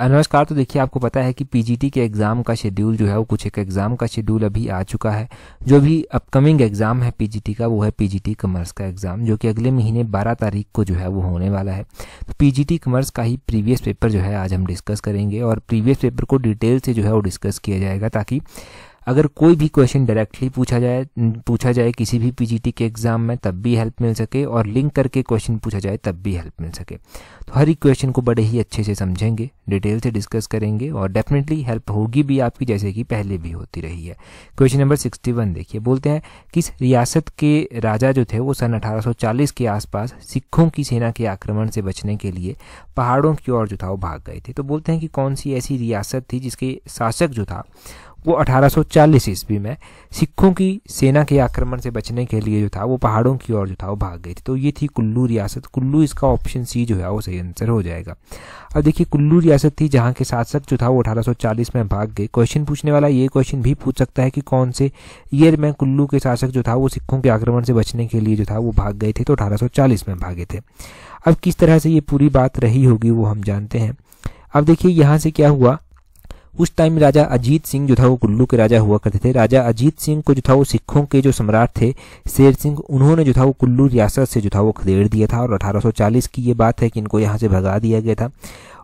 नमस्कार तो देखिए आपको पता है कि पीजीटी के एग्ज़ाम का शेड्यूल जो है वो कुछ एक एग्ज़ाम का शेड्यूल अभी आ चुका है जो भी अपकमिंग एग्ज़ाम है पीजीटी का वो है पीजीटी कॉमर्स का एग्ज़ाम जो कि अगले महीने 12 तारीख को जो है वो होने वाला है तो पीजीटी कॉमर्स का ही प्रीवियस पेपर जो है आज हम डिस्कस करेंगे और प्रीवियस पेपर को डिटेल से जो है वो डिस्कस किया जाएगा ताकि अगर कोई भी क्वेश्चन डायरेक्टली पूछा जाए पूछा जाए किसी भी पीजीटी के एग्जाम में तब भी हेल्प मिल सके और लिंक करके क्वेश्चन पूछा जाए तब भी हेल्प मिल सके तो हर एक क्वेश्चन को बड़े ही अच्छे से समझेंगे डिटेल से डिस्कस करेंगे और डेफिनेटली हेल्प होगी भी आपकी जैसे कि पहले भी होती रही है क्वेश्चन नंबर सिक्सटी वन देखिए बोलते हैं किस रियासत के राजा जो थे वो सन अठारह के आसपास सिखों की सेना के आक्रमण से बचने के लिए पहाड़ों की ओर जो था वो भाग गए थे तो बोलते हैं कि कौन सी ऐसी रियासत थी जिसके शासक जो था वो 1840 ईस्वी में सिखों की सेना के आक्रमण से बचने के लिए जो था वो पहाड़ों की ओर जो था वो भाग गई थी तो ये थी कुल्लू रियासत कुल्लू इसका ऑप्शन सी जो है वो सही आंसर हो जाएगा अब देखिए कुल्लू रियासत थी जहाँ के शासक जो था वो 1840 में भाग गए क्वेश्चन पूछने वाला ये क्वेश्चन भी पूछ सकता है कि कौन से ईयर में कुल्लू के शासक जो था वो सिखों के आक्रमण से बचने के लिए जो था वो भाग गए थे तो अठारह में भागे थे अब किस तरह से ये पूरी बात रही होगी वो हम जानते हैं अब देखिए यहाँ से क्या हुआ उस टाइम राजा अजीत सिंह जो था वो कुल्लू के राजा हुआ करते थे राजा अजीत सिंह को जो था वो सिखों के जो सम्राट थे शेर सिंह उन्होंने जो था वो कुल्लू रियासत से जो था वो खदेड़ दिया था और 1840 की ये बात है कि इनको यहाँ से भगा दिया गया था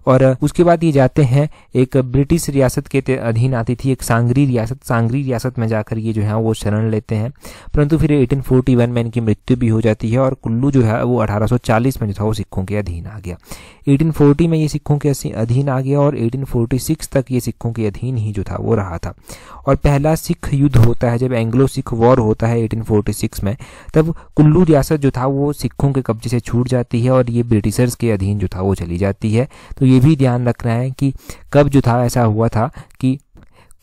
और उसके बाद ये जाते हैं एक ब्रिटिश रियासत के अधीन आती थी एक सांगरी रियासत सांगरी रियासत में जाकर ये जो है वो शरण लेते हैं परंतु फिर 1841 में इनकी मृत्यु भी हो जाती है और कुल्लू जो है वो 1840 में जो था वो सिखों के अधीन आ गया 1840 में ये सिखों के अधीन आ गया और 1846 तक ये सिखों के अधीन ही जो था वो रहा था और पहला सिख युद्ध होता है जब एंग्लो सिख वॉर होता है 1846 में तब कुल्लू रियासत जो था वो सिखों के कब्जे से छूट जाती है और ये ब्रिटिशर्स के अधीन जो था वो चली जाती है तो ये भी ध्यान रखना है कि कब जो था ऐसा हुआ था कि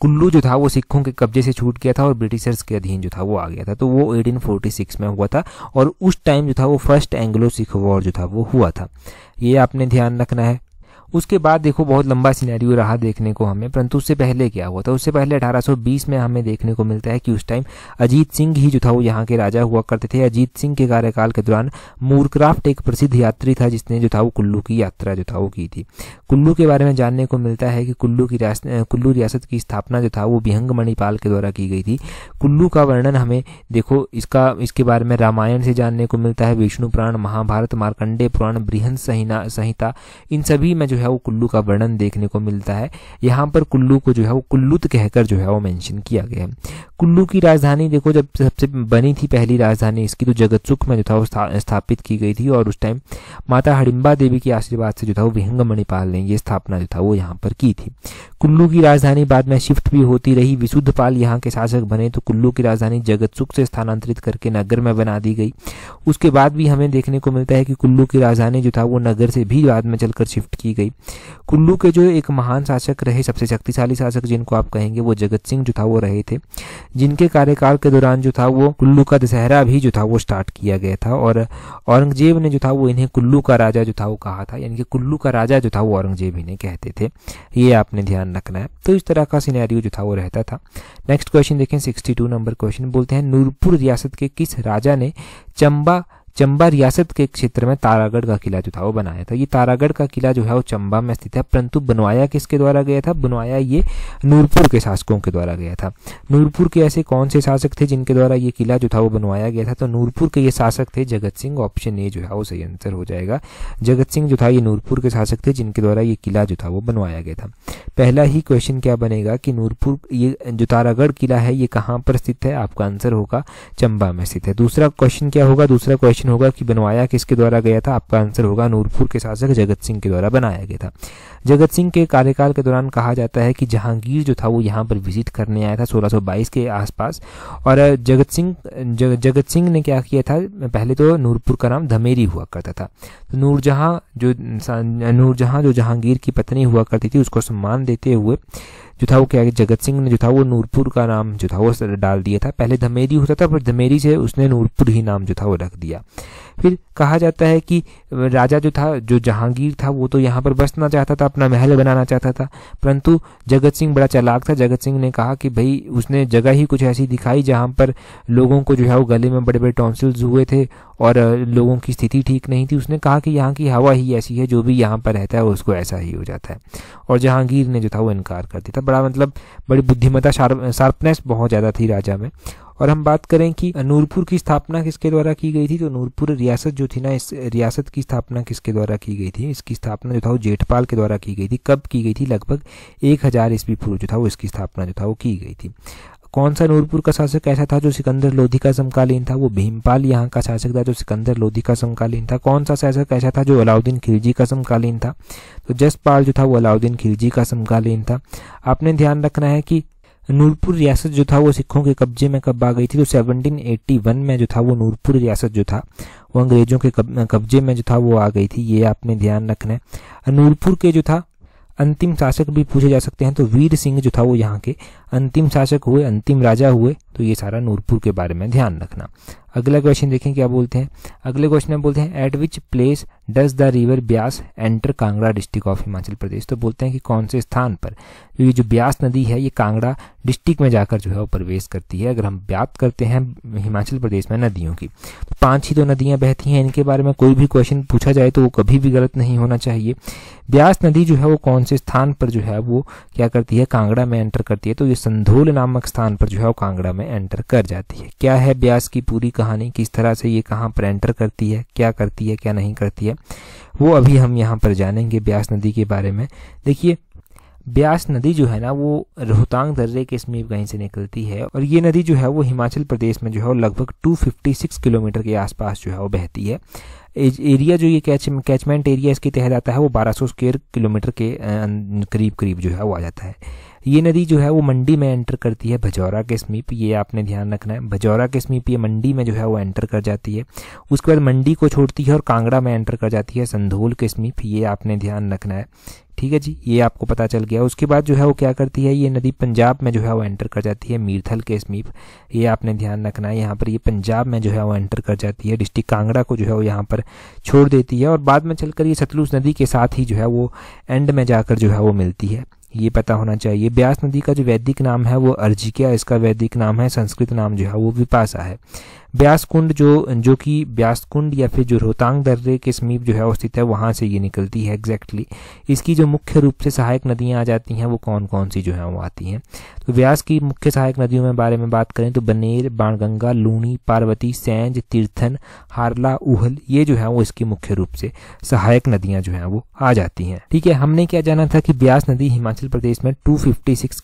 कुल्लू जो था वो सिखों के कब्जे से छूट गया था और ब्रिटिशर्स के अधीन जो था वो आ गया था तो वो 1846 में हुआ था और उस टाइम जो था वो फर्स्ट एंग्लो सिख वॉर जो था वो हुआ था ये आपने ध्यान रखना है उसके बाद देखो बहुत लंबा सिनेरियो रहा देखने को हमें परंतु उससे पहले क्या हुआ था उससे पहले 1820 में हमें देखने को मिलता है कि उस टाइम अजीत सिंह ही जो था वो यहाँ के राजा हुआ करते थे अजीत सिंह के कार्यकाल के दौरान मूरक्राफ्ट एक प्रसिद्ध यात्री था जिसने जो था वो कुल्लू की यात्रा जो था वो की थी कुल्लू के बारे में जानने को मिलता है कि कुल्लू की कुल्लू रियासत की स्थापना जो था वो बिहंग मणिपाल के द्वारा की गई थी कुल्लू का वर्णन हमें देखो इसका इसके बारे में रामायण से जानने को मिलता है विष्णु पुराण महाभारत मार्कंडे पुराण बृहन संहिता इन सभी में जो है वो कुल्लू का वर्णन देखने को मिलता है यहाँ पर कुल्लू को जो है वो कुल्लुत कहकर जो है वो मेंशन किया गया है कुल्लू की राजधानी देखो जब सबसे बनी थी पहली राजधानी इसकी तो जगत सुख में जो था वो स्थापित की गई थी और उस टाइम माता हडिम्बा देवी के आशीर्वाद से जो था वो विहंग मणिपाल ने ये स्थापना जो था वो यहाँ पर की थी कुल्लू की राजधानी बाद में शिफ्ट भी होती रही विशुद्ध पाल यहाँ के शासक बने तो कुल्लू की राजधानी जगत सुख से स्थानांतरित करके नगर में बना दी गई उसके बाद भी हमें देखने को मिलता है कि कुल्लू की राजधानी जो था वो नगर से भी बाद में चलकर शिफ्ट की गई कुल्लू के जो एक महान शासक रहे सबसे शक्तिशाली शासक जिनको आप कहेंगे वो जगत सिंह जो था वो रहे थे जिनके कार्यकाल के दौरान जो था वो कुल्लू का दशहरा भी जो था वो स्टार्ट किया गया था और औरंगजेब ने जो था वो इन्हें कुल्लू का राजा जो था वो कहा था यानी कि कुल्लू का राजा जो था वो औरंगजेब इन्हें कहते थे ये आपने ध्यान रखना है तो इस तरह का सीनैरियो जो था वो रहता था नेक्स्ट क्वेश्चन देखें सिक्सटी नंबर क्वेश्चन बोलते हैं नूरपुर रियासत के किस राजा ने चंबा चंबा रियासत के क्षेत्र में तारागढ़ का किला जो था वो बनाया था ये तारागढ़ का किला जो है वो चंबा में स्थित है परंतु बनवाया किसके द्वारा गया था बनवाया ये नूरपुर के शासकों के द्वारा गया था नूरपुर के ऐसे कौन से शासक थे जिनके द्वारा ये किला जो था वो बनवाया गया था तो नूरपुर के ये शासक थे जगत सिंह ऑप्शन ए जो है वो सही आंसर हो जाएगा जगत सिंह जो था ये नूरपुर के शासक थे जिनके द्वारा ये किला जो था वो बनवाया गया था पहला ही क्वेश्चन क्या बनेगा कि नूरपुर ये जो तारागढ़ किला है ये कहाँ पर स्थित है आपका आंसर होगा चंबा में स्थित है दूसरा क्वेश्चन क्या होगा दूसरा क्वेश्चन प्रश्न होगा कि बनवाया किसके द्वारा गया था आपका आंसर होगा नूरपुर के शासक जगत सिंह के द्वारा बनाया गया था जगत सिंह के कार्यकाल के दौरान कहा जाता है कि जहांगीर जो था वो यहाँ पर विजिट करने आया था 1622 के आसपास और जगत सिंह जग, जगत सिंह ने क्या किया था पहले तो नूरपुर का नाम धमेरी हुआ करता था तो नूरजहाँ जो नूरजहाँ जो जहांगीर की पत्नी हुआ करती थी उसको सम्मान देते हुए जो था वो क्या जगत सिंह ने जो था वो नूरपुर का नाम जो था वो डाल दिया था पहले धमेरी होता था पर धमेरी से उसने नूरपुर ही नाम जो था वो रख दिया फिर कहा जाता है कि राजा जो था जो जहांगीर था वो तो यहाँ पर बसना चाहता था अपना महल बनाना चाहता था परंतु जगत सिंह बड़ा चलाक था जगत सिंह ने कहा कि भाई उसने जगह ही कुछ ऐसी दिखाई जहाँ पर लोगों को जो है वो गले में बड़े बड़े टॉन्सिल्स हुए थे और लोगों की स्थिति ठीक नहीं थी उसने कहा कि यहाँ की हवा ही ऐसी है जो भी यहाँ पर रहता है उसको ऐसा ही हो जाता है और जहांगीर ने जो था वो इनकार कर दिया था बड़ा मतलब बड़ी बुद्धिमता शार्पनेस बहुत ज़्यादा थी राजा में और हम बात करें कि नूरपुर की स्थापना किसके द्वारा की गई थी तो नूरपुर रियासत जो थी ना इस रियासत की स्थापना किसके द्वारा की गई थी इसकी स्थापना जो था वो जेठपाल के द्वारा की गई थी कब की गई थी लगभग एक हजार ईस्वी पूर्व जो था वो इसकी स्थापना जो था वो की गई थी कौन सा नूरपुर का शासक ऐसा था जो सिकंदर लोधी का समकालीन था वो भीमपाल यहाँ का शासक था जो सिकंदर लोधी का समकालीन था कौन सा शासक ऐसा था जो अलाउद्दीन खिलजी का समकालीन था तो जसपाल जो था वो अलाउद्दीन खिलजी का समकालीन था आपने ध्यान रखना है कि नूरपुर रियासत जो था वो सिखों के कब्जे में कब आ गई थी तो 1781 में जो था वो नूरपुर रियासत जो था वो अंग्रेजों के कब्जे में जो था वो आ गई थी ये आपने ध्यान रखना है नूरपुर के जो था अंतिम शासक भी पूछे जा सकते हैं तो वीर सिंह जो था वो यहाँ के अंतिम शासक हुए अंतिम राजा हुए तो ये सारा नूरपुर के बारे में ध्यान रखना अगला क्वेश्चन देखें क्या बोलते हैं अगले क्वेश्चन में बोलते हैं at which place does the river Beas enter Kangra district of Himachal Pradesh तो बोलते हैं कि कौन से स्थान पर तो ये जो ब्यास नदी है ये कांगड़ा डिस्ट्रिक्ट में जाकर जो है वो प्रवेश करती है अगर हम बात करते हैं हिमाचल प्रदेश में नदियों की तो पांच ही तो नदियां बहती हैं इनके बारे में कोई भी क्वेश्चन पूछा जाए तो वो कभी भी गलत नहीं होना चाहिए ब्यास नदी जो है वो कौन से स्थान पर जो है वो क्या करती है कांगड़ा में एंटर करती है तो ये संधोल नामक स्थान पर जो है वो कांगड़ा में एंटर कर जाती है क्या है ब्यास की पूरी कहानी किस तरह से ये कहाँ पर एंटर करती है क्या करती है क्या नहीं करती है वो अभी हम यहाँ पर जानेंगे ब्यास नदी के बारे में देखिए ब्यास नदी जो है ना वो रोहतांग दर्रे के समीप कहीं से निकलती है और ये नदी जो है वो हिमाचल प्रदेश में जो है लगभग 256 किलोमीटर के आसपास जो है वो बहती है एरिया जो ये कैच कैचमेंट एरिया इसके तहत आता है वो 1200 स्क्वेयर किलोमीटर के करीब करीब जो है वो आ जाता है ये नदी जो है वो मंडी में एंटर करती है भजौरा के समीप ये आपने ध्यान रखना है भजौरा के समीप ये मंडी में जो है वो एंटर कर जाती है उसके बाद मंडी को छोड़ती है और कांगड़ा में एंटर कर जाती है संधोल के समीप ये आपने ध्यान रखना है ठीक है जी ये आपको पता चल गया उसके बाद जो है वो क्या करती है ये नदी पंजाब में जो है वो एंटर कर जाती है मीरथल के समीप ये आपने ध्यान रखना है यहाँ पर ये पंजाब में जो है वो एंटर कर जाती है डिस्ट्रिक्ट कांगड़ा को जो है वो यहाँ पर छोड़ देती है और बाद में चलकर ये सतलुज नदी के साथ ही जो है वो एंड में जाकर जो है वो मिलती है ये पता होना चाहिए ब्यास नदी का जो वैदिक नाम है वो अर्जिकिया इसका वैदिक नाम है संस्कृत नाम जो है वो विपासा है ब्यास कुंड जो जो कि ब्यास कुंड या फिर जो रोहतांग दर्रे के समीप जो है अवस्थित है वहाँ से ये निकलती है एग्जैक्टली exactly. इसकी जो मुख्य रूप से सहायक नदियाँ आ जाती हैं वो कौन कौन सी जो है वो आती हैं तो ब्यास की मुख्य सहायक नदियों में बारे में बात करें तो बनेर बाणगंगा लूणी पार्वती सैंज तीर्थन हारला उहल ये जो है वो इसकी मुख्य रूप से सहायक नदियाँ जो हैं वो आ जाती हैं ठीक है हमने क्या जाना था कि ब्यास नदी हिमाचल प्रदेश में टू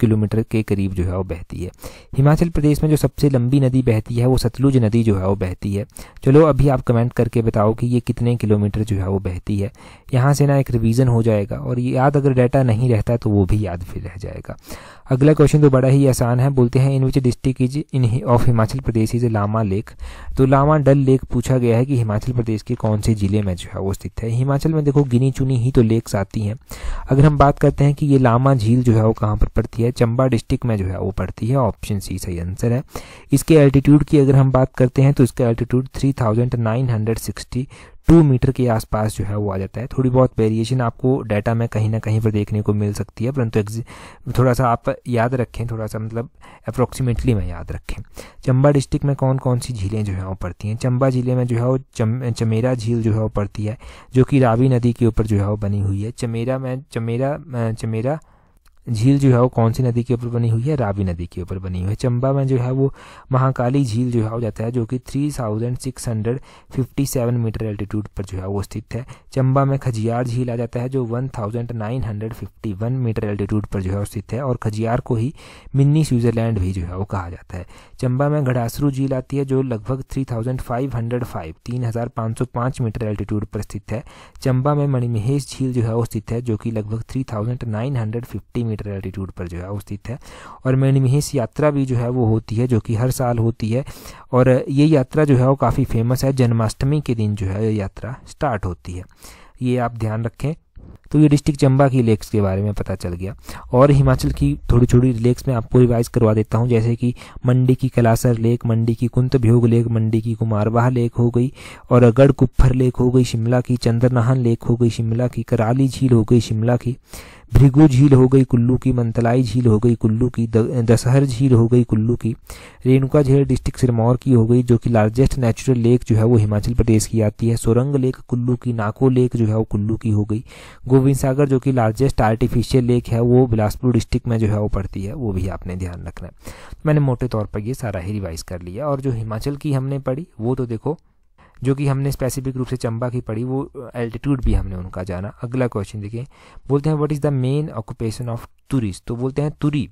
किलोमीटर के करीब जो है वो बहती है हिमाचल प्रदेश में जो सबसे लंबी नदी बहती है वो सतलुज नदी नदी जो है वो बहती है चलो अभी आप कमेंट करके बताओ कि ये कितने किलोमीटर जो है वो बहती है यहाँ से ना एक रिवीजन हो जाएगा और याद अगर डाटा नहीं रहता तो वो भी याद फिर रह जाएगा अगला क्वेश्चन तो बड़ा ही आसान है बोलते हैं in which district is in of Himachal Pradesh is Lama lake तो लामा डल लेक पूछा गया है कि हिमाचल प्रदेश के कौन से जिले में जो है वो स्थित है हिमाचल में देखो गिनी चुनी ही तो लेक्स आती हैं अगर हम बात करते हैं कि ये लामा झील जो है वो कहाँ पर पड़ती है चंबा डिस्ट्रिक्ट में जो है वो पड़ती है ऑप्शन सी सही आंसर है इसके एल्टीट्यूड की अगर हम बात करते हैं तो इसका altitude three thousand nine hundred sixty two meter के आसपास जो है वो आ जाता है थोड़ी बहुत वेरिएशन आपको डाटा में कहीं ना कहीं पर देखने को मिल सकती है परंतु थोड़ा सा आप याद रखें थोड़ा सा मतलब अप्रोक्सीमेटली मैं याद रखें चंबा डिस्ट्रिक्ट में कौन कौन सी झीलें जो है वो पड़ती हैं चंबा ज़िले में जो है वो चम, चमेरा झील जो है वो पड़ती है जो कि रावी नदी के ऊपर जो है वो बनी हुई है चमेरा में चमेरा चमेरा झील जो है वो कौन सी नदी के ऊपर बनी हुई है रावी नदी के ऊपर बनी हुई है चंबा में जो है वो महाकाली झील जो है हो जाता है जो कि 3657 मीटर एल्टीट्यूड पर जो है वो स्थित है चंबा में खजियार झील आ जाता है जो 1951 मीटर एल्टीट्यूड पर जो है स्थित है और खजियार को ही मिनी स्विट्जरलैंड भी जो है वो कहा जाता है चंबा में घड़ासरू झील आती है जो लगभग सौ 3505 मीटर एल्टीट्यूड पर स्थित है चंबा में मणिमहेश झील जो है वो स्थित है जो कि लगभग 3950 मीटर किलोमीटर एल्टीट्यूड पर जो है अवस्थित है और मैनमहेश यात्रा भी जो है वो होती है जो कि हर साल होती है और ये यात्रा जो है वो काफ़ी फेमस है जन्माष्टमी के दिन जो है ये यात्रा स्टार्ट होती है ये आप ध्यान रखें तो ये डिस्ट्रिक्ट चंबा की लेक्स के बारे में पता चल गया और हिमाचल की थोड़ी थोड़ी लेक्स में आपको रिवाइज करवा देता हूँ जैसे कि मंडी की कलासर लेक मंडी की कुंत भ्योग लेक मंडी की कुमारवाह लेक हो गई और गढ़ कुप्फर लेक हो गई शिमला की चंद्रनाहन लेक हो गई शिमला की कराली झील हो गई शिमला की भृगु झील हो गई कुल्लू की मंतलाई झील हो गई कुल्लू की दशहर झील हो गई कुल्लू की रेणुका झील डिस्ट्रिक्ट सिरमौर की हो गई जो कि लार्जेस्ट नेचुरल लेक जो है वो हिमाचल प्रदेश की आती है सोरंग लेक कुल्लू की नाको लेक जो है वो कुल्लू की हो गई गोविंद सागर जो कि लार्जेस्ट आर्टिफिशियल लेक है वो बिलासपुर डिस्ट्रिक्ट में जो है वो पड़ती है वो भी आपने ध्यान रखना है मैंने मोटे तौर पर ये सारा ही रिवाइज कर लिया और जो हिमाचल की हमने पढ़ी वो तो देखो जो कि हमने स्पेसिफिक रूप से चंबा की पढ़ी वो एल्टीट्यूड भी हमने उनका जाना अगला क्वेश्चन देखिए बोलते हैं what is the main occupation of tourist तो बोलते हैं तुरी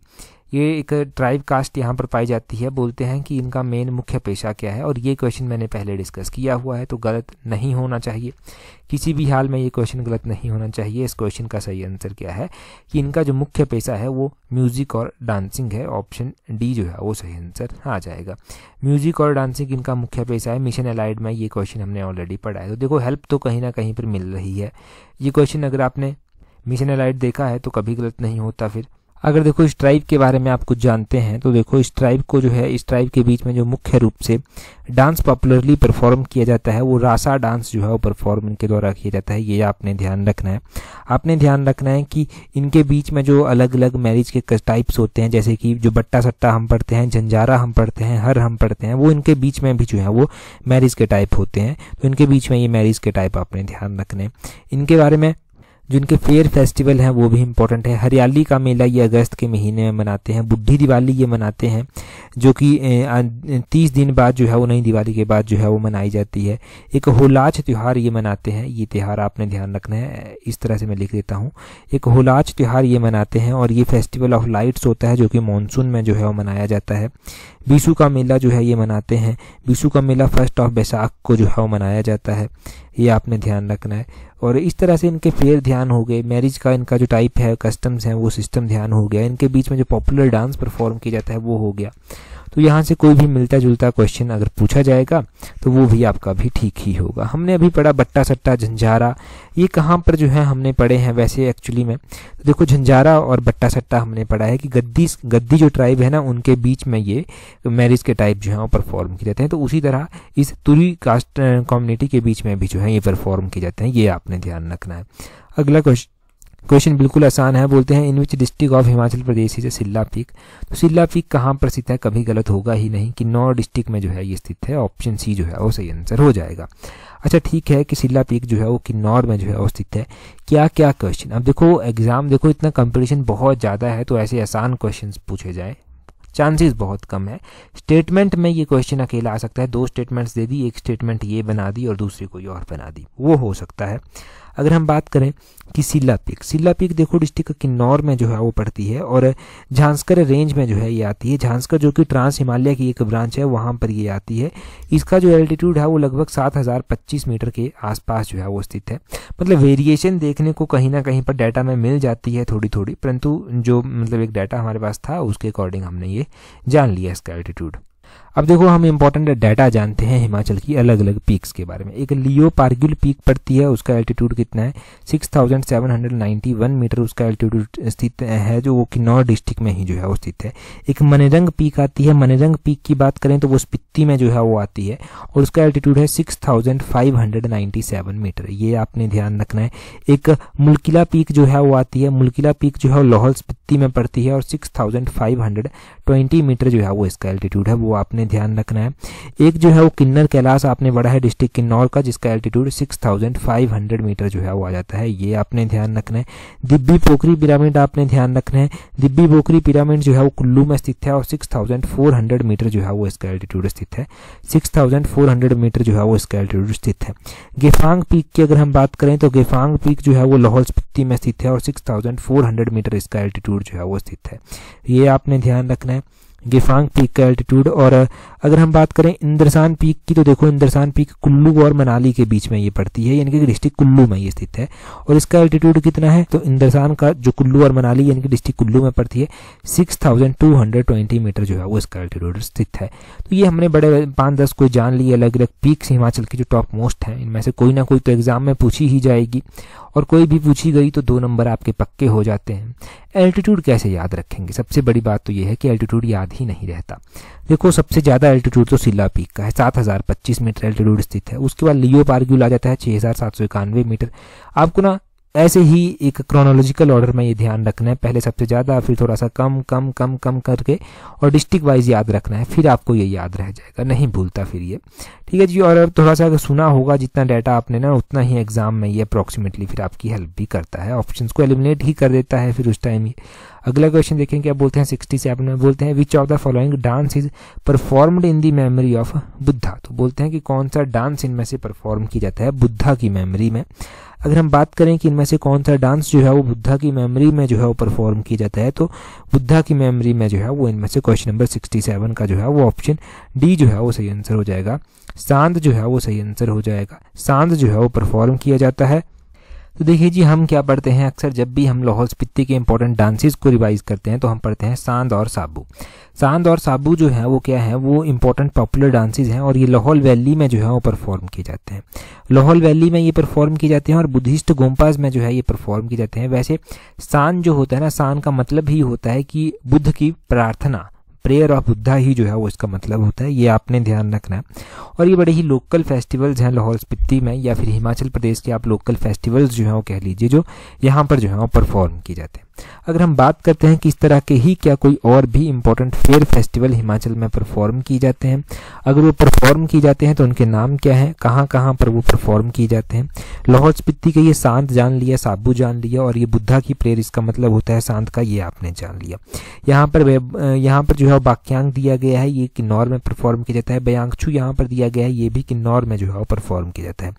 ये एक ट्राइब कास्ट यहाँ पर पाई जाती है बोलते हैं कि इनका मेन मुख्य पेशा क्या है और ये क्वेश्चन मैंने पहले डिस्कस किया हुआ है तो गलत नहीं होना चाहिए किसी भी हाल में ये क्वेश्चन गलत नहीं होना चाहिए इस क्वेश्चन का सही आंसर क्या है कि इनका जो मुख्य पेशा है वो म्यूज़िक और डांसिंग है ऑप्शन डी जो है वो सही आंसर आ जाएगा म्यूज़िक और डांसिंग इनका मुख्य पेशा है मिशन अलाइड में ये क्वेश्चन हमने ऑलरेडी पढ़ा है तो देखो हेल्प तो कहीं ना कहीं पर मिल रही है ये क्वेश्चन अगर आपने मिशन अलाइड देखा है तो कभी गलत नहीं होता फिर अगर देखो इस के बारे में आप कुछ जानते हैं तो देखो इस ट्राइब को जो है इस के बीच में जो मुख्य रूप से डांस पॉपुलरली परफॉर्म किया जाता है वो रासा डांस जो है वो परफॉर्म इनके द्वारा किया जाता है ये आपने ध्यान रखना है आपने ध्यान रखना है कि इनके बीच में जो अलग अलग मैरिज के टाइप्स होते हैं जैसे कि जो बट्टा सट्टा हम पढ़ते हैं झंझारा हम पढ़ते हैं हर हम पढ़ते हैं वो इनके बीच में भी जो है वो मैरिज के टाइप होते हैं तो इनके बीच में ये मैरिज के टाइप आपने ध्यान रखना है इनके बारे में जो इनके फेयर फेस्टिवल हैं वो भी इम्पोर्टेंट है हरियाली का मेला ये अगस्त के महीने में मनाते हैं बुढ़ी दिवाली ये मनाते हैं जो कि तीस दिन बाद जो है वो नई दिवाली के बाद जो है वो मनाई जाती है एक होलाच त्यौहार ये मनाते हैं ये त्यौहार आपने ध्यान रखना है इस तरह से मैं लिख देता हूँ एक होलाच त्यौहार ये मनाते हैं और ये फेस्टिवल ऑफ लाइट्स होता है जो कि मानसून में जो है वो मनाया जाता है बीसु का मेला जो है ये मनाते हैं बीसू का मेला फर्स्ट ऑफ बैसाख को जो है वो मनाया जाता है ये आपने ध्यान रखना है और इस तरह से इनके फेयर ध्यान हो गए मैरिज का इनका जो टाइप है कस्टम्स हैं वो सिस्टम ध्यान हो गया इनके बीच में जो पॉपुलर डांस परफॉर्म किया जाता है वो हो गया तो यहाँ से कोई भी मिलता जुलता क्वेश्चन अगर पूछा जाएगा तो वो भी आपका भी ठीक ही होगा हमने अभी पढ़ा बट्टा सट्टा झंझारा ये कहाँ पर जो है हमने पढ़े हैं वैसे एक्चुअली में तो देखो झंझारा और बट्टा सट्टा हमने पढ़ा है कि गद्दी गद्दी जो ट्राइब है ना उनके बीच में ये मैरिज के टाइप जो है वो परफॉर्म किए जाते हैं तो उसी तरह इस तुरी कास्ट कम्युनिटी के बीच में भी जो है ये परफॉर्म किए जाते हैं ये आपने ध्यान रखना है अगला क्वेश्चन क्वेश्चन बिल्कुल आसान है बोलते हैं in which district of Himachal Pradesh is Silla peak तो सिल्ला पीक कहाँ पर स्थित है कभी गलत होगा ही नहीं किन्नौर डिस्ट्रिक्ट में जो है ये स्थित है ऑप्शन सी जो है वो सही आंसर हो जाएगा अच्छा ठीक है कि सिल्ला पीक जो है वो किन्नौर में जो है अवस्थित है क्या क्या क्वेश्चन अब देखो एग्जाम देखो इतना कंपटीशन बहुत ज़्यादा है तो ऐसे आसान क्वेश्चन पूछे जाए चांसेस बहुत कम है स्टेटमेंट में ये क्वेश्चन अकेला आ सकता है दो स्टेटमेंट्स दे दी एक स्टेटमेंट ये बना दी और दूसरी कोई और बना दी वो हो सकता है अगर हम बात करें कि सिल्ला पीक सिल्ला पीक देखो डिस्ट्रिक्ट किन्नौर में जो है वो पड़ती है और झांसकर रेंज में जो है ये आती है झांसकर जो कि ट्रांस हिमालय की एक ब्रांच है वहाँ पर ये आती है इसका जो एल्टीट्यूड है वो लगभग सात हज़ार पच्चीस मीटर के आसपास जो है वो स्थित है मतलब वेरिएशन देखने को कहीं ना कहीं पर डाटा में मिल जाती है थोड़ी थोड़ी परंतु जो मतलब एक डाटा हमारे पास था उसके अकॉर्डिंग हमने ये जान लिया इसका एल्टीट्यूड अब देखो हम इम्पोर्टेंट डाटा जानते हैं हिमाचल की अलग अलग पीक्स के बारे में एक लियो पार्ग्यूल पीक पड़ती है उसका एल्टीट्यूड कितना है 6791 मीटर उसका एल्टीट्यूड स्थित है जो वो किन्नौर डिस्ट्रिक्ट में ही जो है वो स्थित है एक मनेरंग पीक आती है मनेरंग पीक की बात करें तो वो स्पित्ती में जो है वो आती है और उसका एल्टीट्यूड है सिक्स मीटर ये आपने ध्यान रखना है एक मुल्किला पीक जो है वो आती है मुल्किला पीक जो है लाहौल स्पित्ती में पड़ती है और सिक्स मीटर जो है वो इसका एल्टीट्यूड है वो आपने आपने ध्यान रखना है एक जो है वो किन्नर कैलाश आपने पढ़ा है डिस्ट्रिक्ट किन्नौर का जिसका एल्टीट्यूड 6500 मीटर जो है वो आ जाता है ये आपने ध्यान रखना है दिब्बी पोखरी पिरामिड आपने ध्यान रखना है दिब्बी पोखरी पिरामिड जो है वो कुल्लू में स्थित है और सिक्स मीटर जो है वो इसका एल्टीट्यूड स्थित है सिक्स मीटर जो है वो इसका एल्टीट्यूड स्थित है गेफांग पीक की अगर हम बात करें तो गेफांग पीक जो है वो लाहौल स्पीति में स्थित है और सिक्स मीटर इसका एल्टीट्यूड जो है वो स्थित है ये आपने ध्यान रखना है गिफांग पीक का एल्टीट्यूड और uh, अगर हम बात करें इंद्रसान पीक की तो देखो इंद्रसान पीक कुल्लू और मनाली के बीच में ये पड़ती है यानी कि डिस्ट्रिक्ट कुल्लू में ये स्थित है और इसका एल्टीट्यूड कितना है तो इंद्रसान का जो कुल्लू और मनाली यानी कि डिस्ट्रिक्ट कुल्लू में पड़ती है ट्वेंटी मीटर जो है वो इसका एल्टीट्यूड स्थित है तो ये हमने बड़े पाँच दस कोई जान लिए अलग अलग पीक्स हिमाचल की जो टॉप मोस्ट हैं इनमें से कोई ना कोई तो एग्जाम में पूछी ही जाएगी और कोई भी पूछी गई तो दो नंबर आपके पक्के हो जाते हैं एल्टीट्यूड कैसे याद रखेंगे सबसे बड़ी बात तो ये है कि एल्टीट्यूड याद ही नहीं रहता देखो सबसे ज़्यादा एल्टीट्यूड तो सिल्ला पीक का है सात हज़ार पच्चीस मीटर एल्टीट्यूड स्थित है उसके बाद लियो पार्ग्यूल आ जाता है छः हज़ार सात सौ इक्यानवे मीटर आपको ना ऐसे ही एक क्रोनोलॉजिकल ऑर्डर में ये ध्यान रखना है पहले सबसे ज़्यादा फिर थोड़ा सा कम कम कम कम करके और डिस्ट्रिक्ट वाइज याद रखना है फिर आपको ये याद रह जाएगा नहीं भूलता फिर ये ठीक है जी और थोड़ा सा अगर सुना होगा जितना डाटा आपने ना उतना ही एग्जाम में ये अप्रॉक्सीमेटली फिर आपकी हेल्प भी करता है ऑप्शन को एलिमिनेट ही कर देता है फिर उस टाइम ये अगला क्वेश्चन देखें क्या बोलते हैं सिक्सटी सेवन में बोलते हैं which of the following dance is performed in the memory of Buddha तो बोलते हैं कि कौन सा डांस इनमें से परफॉर्म किया जाता है बुद्धा की मेमोरी में अगर हम बात करें कि इनमें से कौन सा डांस जो है वो बुद्धा की मेमोरी में जो है वो परफॉर्म किया जाता है तो बुद्धा की मेमोरी में जो है वो इनमें से क्वेश्चन नंबर सिक्सटी सेवन का जो है वो ऑप्शन डी जो है वो सही आंसर हो जाएगा सांद जो है वो सही आंसर हो जाएगा सांद जो है वो परफॉर्म किया जाता है तो देखिए जी हम क्या पढ़ते हैं अक्सर जब भी हम लाहौल स्पिति के इंपॉर्टेंट डांसेस को रिवाइज करते हैं तो हम पढ़ते हैं सांद और साबू सांद और साबू जो है वो क्या है वो इंपॉर्टेंट पॉपुलर डांसेस हैं और ये लाहौल वैली में जो है वो परफॉर्म किए जाते हैं लाहौल वैली में ये परफॉर्म किए जाते हैं और बुद्धिस्ट गोम्पाज में जो है ये परफॉर्म किए जाते हैं वैसे सान जो होता है ना सान का मतलब ही होता है कि बुद्ध की प्रार्थना प्रेयर ऑफ बुद्धा ही जो है वो इसका मतलब होता है ये आपने ध्यान रखना है और ये बड़े ही लोकल फेस्टिवल्स हैं लाहौल स्पिति में या फिर हिमाचल प्रदेश के आप लोकल फेस्टिवल्स जो हैं वो कह लीजिए जो यहाँ पर जो है वो परफॉर्म किए जाते हैं अगर हम बात करते हैं कि इस तरह के ही क्या कोई और भी इम्पोर्टेंट फेयर फेस्टिवल हिमाचल में परफॉर्म किए जाते हैं अगर वो परफॉर्म की जाते हैं तो उनके नाम क्या है कहाँ कहाँ पर वो परफॉर्म की जाते हैं लाहौल स्पीति का ये सांत जान लिया साबू जान लिया और ये बुद्धा की प्रेयर इसका मतलब होता है सांत का ये आपने जान लिया यहाँ पर यहाँ पर जो है वाक्यांग दिया गया है ये किन्नौर में परफॉर्म किया जाता है बयांगछु यहाँ पर दिया गया है ये भी किन्नौर में जो है परफॉर्म किया जाता है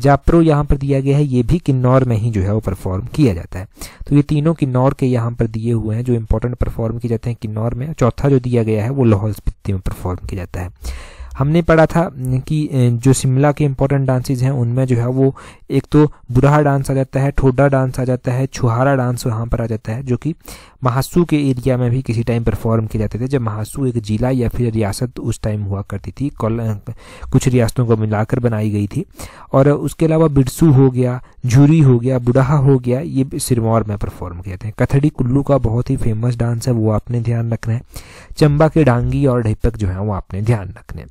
जाप्रो यहाँ पर दिया गया है ये भी किन्नौर में ही जो है वो परफॉर्म किया जाता है तो ये तीनों किन्नौर के यहाँ पर दिए हुए हैं जो इंपॉर्टेंट परफॉर्म किए जाते हैं किन्नौर में चौथा जो दिया गया है वो लाहौल स्पीति में परफॉर्म किया जाता है हमने पढ़ा था कि जो शिमला के इम्पोर्टेंट डांसेज हैं उनमें जो है वो एक तो बुराहा डांस आ जाता है ठोडा डांस आ जाता है छुहारा डांस वहाँ पर आ जाता है जो कि महासू के एरिया में भी किसी टाइम परफॉर्म किए जाते थे जब महासू एक जिला या फिर रियासत उस टाइम हुआ करती थी कुछ रियासतों को मिलाकर बनाई गई थी और उसके अलावा बिरसू हो गया झूरी हो गया बुढ़ाहा हो गया ये सिरमौर में परफॉर्म किए जाते हैं कथड़ी कुल्लू का बहुत ही फेमस डांस है वो आपने ध्यान रखना है चंबा के डांगी और ढिपक जो है वो आपने ध्यान रखने हैं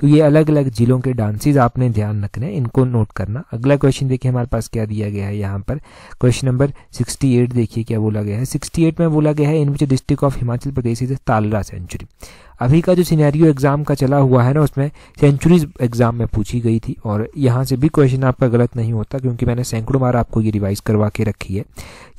तो ये अलग अलग जिलों के डांसेज आपने ध्यान रखना है इनको नोट करना अगला क्वेश्चन देखिए हमारे पास क्या दिया गया है यहाँ पर क्वेश्चन नंबर 68 देखिए क्या बोला गया है 68 में बोला गया है in which district of Himachal Pradesh is Talra sanctuary अभी का जो सिनेरियो एग्ज़ाम का चला हुआ है ना उसमें सेंचुरीज एग्ज़ाम में पूछी गई थी और यहाँ से भी क्वेश्चन आपका गलत नहीं होता क्योंकि मैंने सैकड़ों बार आपको ये रिवाइज करवा के रखी है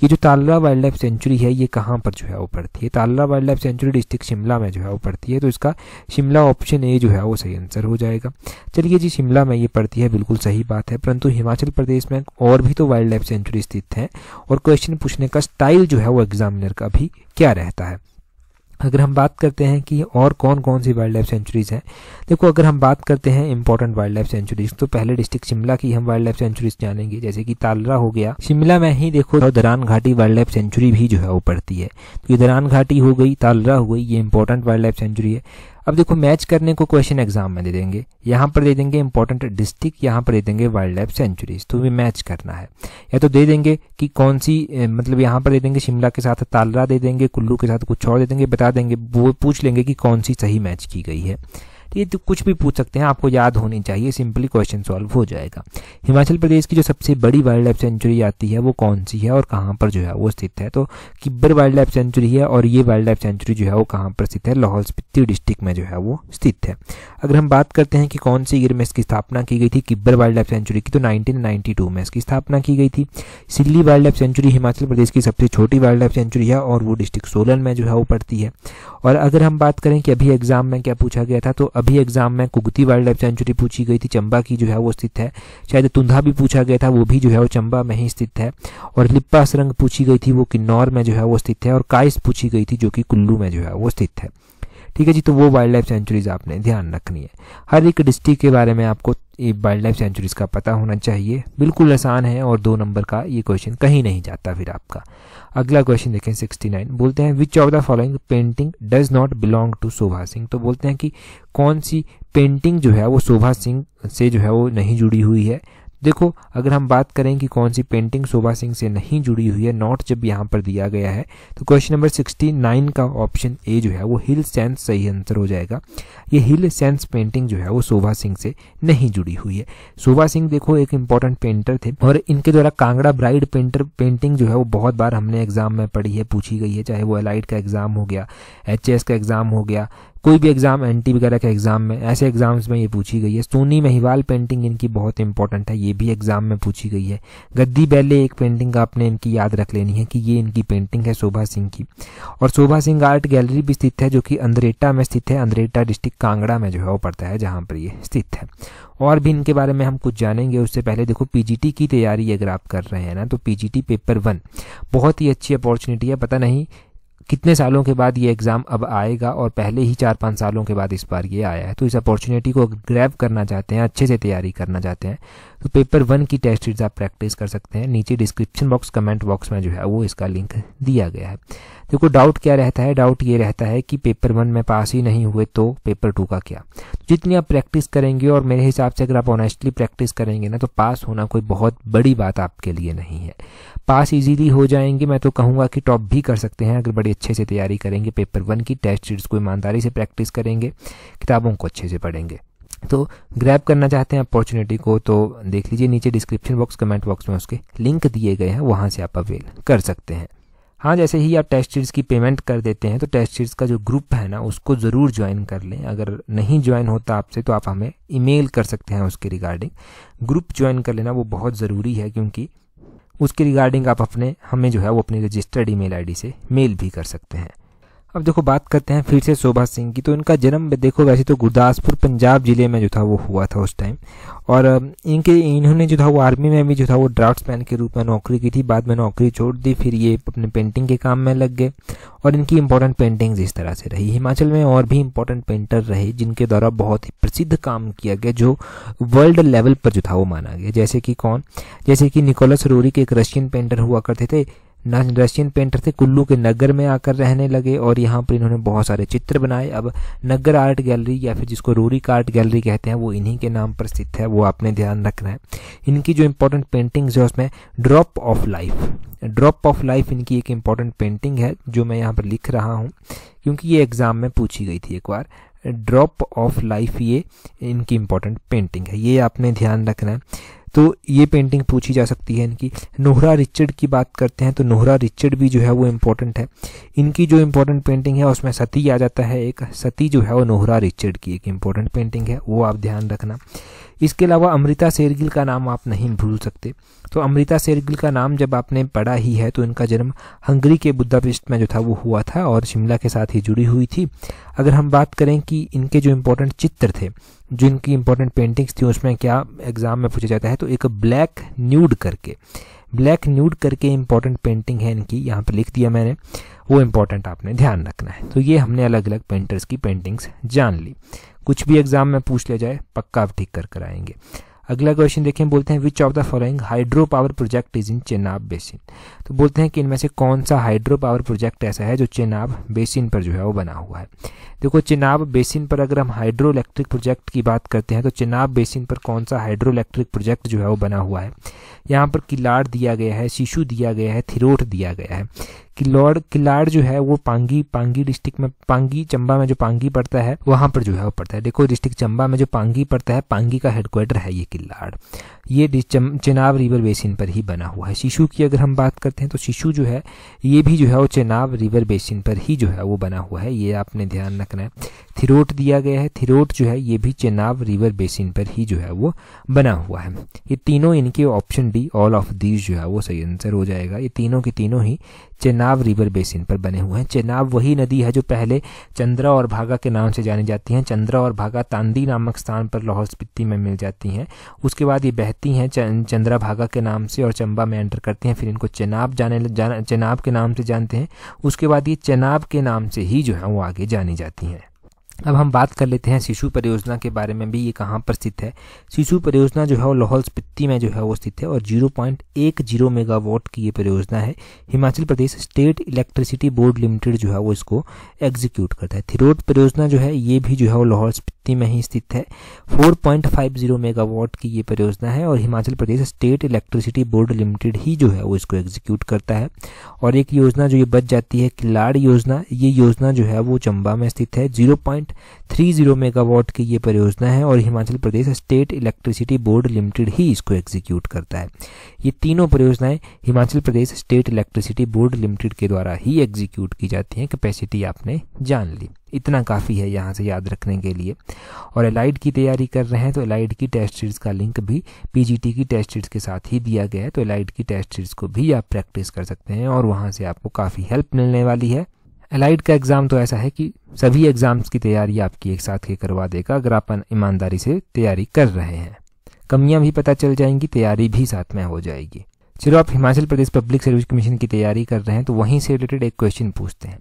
ये जो तालरा वाइल्ड लाइफ सेंचुरी है ये कहाँ पर जो है वो पड़ती है Talra wild life sanctuary district Shimla में जो है वो पड़ती है तो इसका शिमला ऑप्शन ए जो है वो सही आंसर हो जाएगा चलिए जी शिमला में ये पड़ती है बिल्कुल सही बात है परंतु हिमाचल प्रदेश में और भी तो वाइल्ड लाइफ सेंचुरी स्थित हैं और क्वेश्चन पूछने का स्टाइल जो है वो एग्जामिनर का भी क्या रहता है अगर हम बात करते हैं कि और कौन कौन सी वाइल्ड लाइफ सेंचुरीज़ हैं देखो अगर हम बात करते हैं इंपॉर्टेंट वाइल्ड लाइफ सेंचुरीज तो पहले डिस्ट्रिक्ट शिमला की हम वाइल्ड लाइफ सेंचुरीज जानेंगे जैसे कि तालरा हो गया शिमला में ही देखो तो दरान घाटी वाइल्ड लाइफ सेंचुरी भी जो है वो पड़ती है तो ये दरान घाटी हो गई तालरा हो गई ये इंपॉर्टेंट वाइल्ड लाइफ सेंचुरी है अब देखो मैच करने को क्वेश्चन एग्जाम में दे देंगे यहाँ पर दे देंगे इंपॉर्टेंट डिस्ट्रिक्ट यहाँ पर दे देंगे वाइल्ड लाइफ सेंचुरीज तो भी मैच करना है या तो दे देंगे कि कौन सी मतलब यहाँ पर दे देंगे शिमला के साथ तालरा दे देंगे कुल्लू के साथ कुछ और दे देंगे बता देंगे वो पूछ लेंगे कि कौन सी सही मैच की गई है तो ये तो कुछ भी पूछ सकते हैं आपको याद होनी चाहिए सिंपली क्वेश्चन सॉल्व हो जाएगा हिमाचल प्रदेश की जो सबसे बड़ी वाइल्ड लाइफ सेंचुरी आती है वो कौन सी है और कहाँ पर जो है वो स्थित है तो किब्बर वाइल्ड लाइफ सेंचुरी है और ये वाइल्ड लाइफ सेंचुरी जो है वो कहाँ पर स्थित है लाहौल स्पीति डिस्ट्रिक्ट में जो है वो स्थित है अगर हम बात करते हैं कि कौन सी ईयर में इसकी स्थापना की गई थी किब्बर वाइल्ड लाइफ सेंचुरी की तो नाइनटीन में इसकी स्थापना की गई थी Shilli wild life sanctuary Himachal Pradesh की सबसे छोटी वाइल्ड लाइफ सेंचुरी है और वो डिस्ट्रिक्ट सोलन में जो है वो पड़ती है और अगर हम बात करें कि अभी एग्जाम में क्या पूछा गया था तो अभी एग्जाम में कुगती वाइल्ड लाइफ सेंचुरी पूछी गई थी चंबा की जो है वो स्थित है शायद तुंधा भी पूछा गया था वो भी जो है वो चंबा में ही स्थित है और लिप्पा सुरंग पूछी गई थी वो किन्नौर में जो है वो स्थित है और काइस पूछी गई थी जो कि कुल्लू में जो है वो स्थित है ठीक है जी तो वो वाइल्ड लाइफ सेंचुरीज आपने ध्यान रखनी है हर एक डिस्ट्रिक्ट के बारे में आपको वाइल्ड लाइफ सेंचुरीज का पता होना चाहिए बिल्कुल आसान है और दो नंबर का ये क्वेश्चन कहीं नहीं जाता फिर आपका अगला क्वेश्चन देखें 69 बोलते हैं which of the following painting does not belong to Sobha Singh तो बोलते हैं कि कौन सी पेंटिंग जो है वो शोभा सिंह से जो है वो नहीं जुड़ी हुई है देखो अगर हम बात करें कि कौन सी पेंटिंग शोभा सिंह से नहीं जुड़ी हुई है नॉट जब यहाँ पर दिया गया है तो क्वेश्चन नंबर सिक्सटी नाइन का ऑप्शन ए जो है वो हिल सेंस सही आंसर हो जाएगा ये हिल सेंस पेंटिंग जो है वो शोभा सिंह से नहीं जुड़ी हुई है शोभा सिंह देखो एक इंपॉर्टेंट पेंटर थे और इनके द्वारा कांगड़ा ब्राइड पेंटर पेंटिंग जो है वो बहुत बार हमने एग्जाम में पढ़ी है पूछी गई है चाहे वो एलाइट का एग्जाम हो गया एच का एग्जाम हो गया कोई भी एग्जाम एनटी वगैरह के एग्जाम में ऐसे एग्जाम्स में ये पूछी गई है सोनी महिवाल पेंटिंग इनकी बहुत इंपॉर्टेंट है ये भी एग्जाम में पूछी गई है गद्दी बैले एक पेंटिंग आपने इनकी याद रख लेनी है कि ये इनकी पेंटिंग है शोभा सिंह की और शोभा सिंह आर्ट गैलरी भी स्थित है जो कि अंद्रेटा में स्थित है अंदरेटा डिस्ट्रिक्ट कांगड़ा में जो है वो पड़ता है जहाँ पर ये स्थित है और भी इनके बारे में हम कुछ जानेंगे उससे पहले देखो पीजीटी की तैयारी अगर आप कर रहे हैं ना तो पीजीटी पेपर वन बहुत ही अच्छी अपॉर्चुनिटी है पता नहीं कितने सालों के बाद ये एग्ज़ाम अब आएगा और पहले ही चार पाँच सालों के बाद इस बार ये आया है तो इस अपॉर्चुनिटी को ग्रैब करना चाहते हैं अच्छे से तैयारी करना चाहते हैं तो पेपर वन की टेस्ट शीट आप प्रैक्टिस कर सकते हैं नीचे डिस्क्रिप्शन बॉक्स कमेंट बॉक्स में जो है वो इसका लिंक दिया गया है देखो डाउट क्या रहता है डाउट ये रहता है कि पेपर वन में पास ही नहीं हुए तो पेपर टू का क्या तो जितनी आप प्रैक्टिस करेंगे और मेरे हिसाब से अगर आप ऑनेस्टली प्रैक्टिस करेंगे ना तो पास होना कोई बहुत बड़ी बात आपके लिए नहीं है पास इजीली हो जाएंगे मैं तो कहूँगा कि टॉप भी कर सकते हैं अगर बड़ी अच्छे से तैयारी करेंगे पेपर वन की टेस्ट शीट्स को ईमानदारी से प्रैक्टिस करेंगे किताबों को अच्छे से पढ़ेंगे तो ग्रैब करना चाहते हैं अपॉर्चुनिटी को तो देख लीजिए नीचे डिस्क्रिप्शन बॉक्स कमेंट बॉक्स में उसके लिंक दिए गए हैं वहाँ से आप अवेल कर सकते हैं हाँ जैसे ही आप टेस्ट सीरीज की पेमेंट कर देते हैं तो टेस्ट सीरीज का जो ग्रुप है ना उसको ज़रूर ज्वाइन कर लें अगर नहीं ज्वाइन होता आपसे तो आप हमें ईमेल कर सकते हैं उसके रिगार्डिंग ग्रुप ज्वाइन कर लेना वो बहुत ज़रूरी है क्योंकि उसके रिगार्डिंग आप अपने हमें जो है वो अपनी रजिस्टर्ड ईमेल आईडी से मेल भी कर सकते हैं अब देखो बात करते हैं फिर से शोभा सिंह की तो इनका जन्म देखो वैसे तो गुरदासपुर पंजाब जिले में जो था वो हुआ था उस टाइम और इनके इन्होंने जो था वो आर्मी में भी जो था वो ड्राफ्ट्समैन के रूप में नौकरी की थी बाद में नौकरी छोड़ दी फिर ये अपने पेंटिंग के काम में लग गए और इनकी इंपॉर्टेंट पेंटिंग्स इस तरह से रही हिमाचल में और भी इंपॉर्टेंट पेंटर रहे जिनके द्वारा बहुत ही प्रसिद्ध काम किया गया जो वर्ल्ड लेवल पर जो था वो माना गया जैसे कि कौन जैसे कि निकोलस रोरी के एक रशियन पेंटर हुआ करते थे रशियन पेंटर थे कुल्लू के नगर में आकर रहने लगे और यहाँ पर इन्होंने बहुत सारे चित्र बनाए अब नगर आर्ट गैलरी या फिर जिसको रोरिक आर्ट गैलरी कहते हैं वो इन्हीं के नाम पर स्थित है वो आपने ध्यान रखना है इनकी जो इम्पोर्टेंट पेंटिंग्स है उसमें drop of life drop of life इनकी एक इम्पॉर्टेंट पेंटिंग है जो मैं यहाँ पर लिख रहा हूँ क्योंकि ये एग्जाम में पूछी गई थी एक बार ड्रॉप ऑफ लाइफ ये इनकी इम्पॉर्टेंट पेंटिंग है ये आपने ध्यान रखना है तो ये पेंटिंग पूछी जा सकती है इनकी नोहरा रिचर्ड की बात करते हैं तो नोहरा रिचर्ड भी जो है वो इम्पोर्टेंट है इनकी जो इम्पोर्टेंट पेंटिंग है उसमें सती आ जाता है एक सती जो है वो नोहरा रिचर्ड की एक इम्पोर्टेंट पेंटिंग है वो आप ध्यान रखना इसके अलावा अमृता शेरगिल का नाम आप नहीं भूल सकते तो अमृता शेरगिल का नाम जब आपने पढ़ा ही है तो इनका जन्म हंगरी के बुद्धापिस्ट में जो था वो हुआ था और शिमला के साथ ही जुड़ी हुई थी अगर हम बात करें कि इनके जो इम्पोर्टेंट चित्र थे जो इनकी इम्पोर्टेंट पेंटिंग्स थी उसमें क्या एग्जाम में पूछा जाता है तो एक ब्लैक न्यूड करके ब्लैक न्यूड करके इम्पोर्टेंट पेंटिंग है इनकी यहाँ पर लिख दिया मैंने वो इम्पोर्टेंट आपने ध्यान रखना है तो ये हमने अलग अलग पेंटर्स की पेंटिंग्स जान ली कुछ भी एग्जाम में पूछ लिया जाए पक्का आप ठीक कर कर आएंगे अगला क्वेश्चन देखें बोलते हैं which of the following hydro power project is in Chenab basin तो बोलते हैं कि इनमें से कौन सा हाइड्रो पावर प्रोजेक्ट ऐसा है जो चेनाब बेसिन पर जो है वो बना हुआ है देखो चेनाब बेसिन पर अगर हम हाइड्रो इलेक्ट्रिक प्रोजेक्ट की बात करते हैं तो चेनाब बेसिन पर कौन सा हाइड्रो इलेक्ट्रिक प्रोजेक्ट जो है वो बना हुआ है यहाँ पर किलाड़ दिया गया है शिशु दिया गया है थिरोट दिया गया है किलोड़ किलाड़ जो है वो पांगी पांगी डिस्ट्रिक्ट में पांगी चंबा में जो पांगी पड़ता है वहां पर जो है वो पड़ता है देखो डिस्ट्रिक्ट चंबा में जो पांगी पड़ता है पांगी का हेडक्वार्टर है ये किलाड़ ये चेनाब रिवर बेसिन पर ही बना हुआ है शिशु की अगर हम बात करते हैं तो शिशु जो है ये भी जो है वो चेनाब रिवर बेसिन पर ही जो है वो बना हुआ है ये आपने ध्यान रखना है थिरोट दिया गया है थिरोट जो है ये भी चेनाब रिवर बेसिन पर ही जो है वो बना हुआ है ये तीनों इनके option D B all of these जो है वो सही आंसर हो जाएगा ये तीनों के तीनों ही चेनाब रिवर बेसिन पर बने हुए हैं चेनाब वही नदी है जो पहले चंद्रा और भागा के नाम से जानी जाती हैं चंद्रा और भागा तांदी नामक स्थान पर लाहौल स्पीति में मिल जाती हैं उसके बाद ये बहती हैं चंद्रा भागा के नाम से और चंबा में एंटर करती हैं फिर इनको चेनाब जाने चेनाब के नाम से जानते हैं उसके बाद ये चेनाब के नाम से ही जो है वो आगे जानी जाती हैं अब हम बात कर लेते हैं शिशु परियोजना के बारे में भी ये कहाँ पर स्थित है शिशु परियोजना जो है वो लाहौल स्पिति में जो है वो स्थित है और 0.10 मेगावाट की ये परियोजना है Himachal Pradesh state electricity board limited जो है वो इसको एग्जीक्यूट करता है थिरोड परियोजना जो है ये भी जो है वो लाहौल स्पित्ती बस्ती में ही स्थित है 4.50 मेगावाट की ये परियोजना है और Himachal Pradesh state electricity board limited ही जो है वो इसको एग्जीक्यूट करता है और एक योजना जो ये बच जाती है किलाड़ योजना ये योजना जो है वो चंबा में स्थित है जीरो मेगावाट की ये परियोजना है और Himachal Pradesh state electricity board limited ही इसको एग्जीक्यूट करता है ये तीनों परियोजनाएं Himachal Pradesh state electricity board limited के द्वारा ही एग्जीक्यूट की जाती हैं कैपेसिटी आपने जान ली इतना काफ़ी है यहाँ से याद रखने के लिए और एलाइड की तैयारी कर रहे हैं तो एलाइड की टेस्ट सीरीज का लिंक भी पीजीटी की टेस्ट सीरीज के साथ ही दिया गया है तो एलाइड की टेस्ट सीरीज को भी आप प्रैक्टिस कर सकते हैं और वहाँ से आपको काफ़ी हेल्प मिलने वाली है एलाइड का एग्ज़ाम तो ऐसा है कि सभी एग्ज़ाम्स की तैयारी आपकी एक साथ ही करवा देगा अगर आप ईमानदारी से तैयारी कर रहे हैं कमियाँ भी पता चल जाएंगी तैयारी भी साथ में हो जाएगी चलो आप Himachal Pradesh public service commission की तैयारी कर रहे हैं तो वहीं से रिलेटेड एक क्वेश्चन पूछते हैं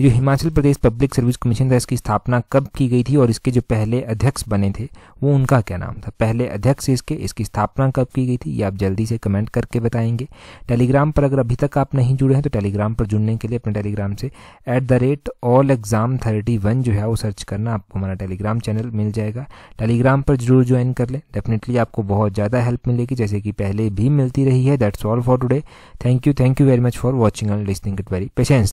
जो Himachal Pradesh public service commission था इसकी स्थापना कब की गई थी और इसके जो पहले अध्यक्ष बने थे वो उनका क्या नाम था पहले अध्यक्ष इसके इसकी स्थापना कब की गई थी ये आप जल्दी से कमेंट करके बताएंगे टेलीग्राम पर अगर अभी तक आप नहीं जुड़े हैं तो टेलीग्राम पर जुड़ने के लिए अपने टेलीग्राम से at the rate all exam thirty one जो है वो सर्च करना आपको हमारा टेलीग्राम चैनल मिल जाएगा टेलीग्राम पर जरूर ज्वाइन कर लें डेफिनेटली आपको बहुत ज़्यादा हेल्प मिलेगी जैसे कि पहले भी मिलती रही है that's all for today thank you thank you very much for watching and listening it very patience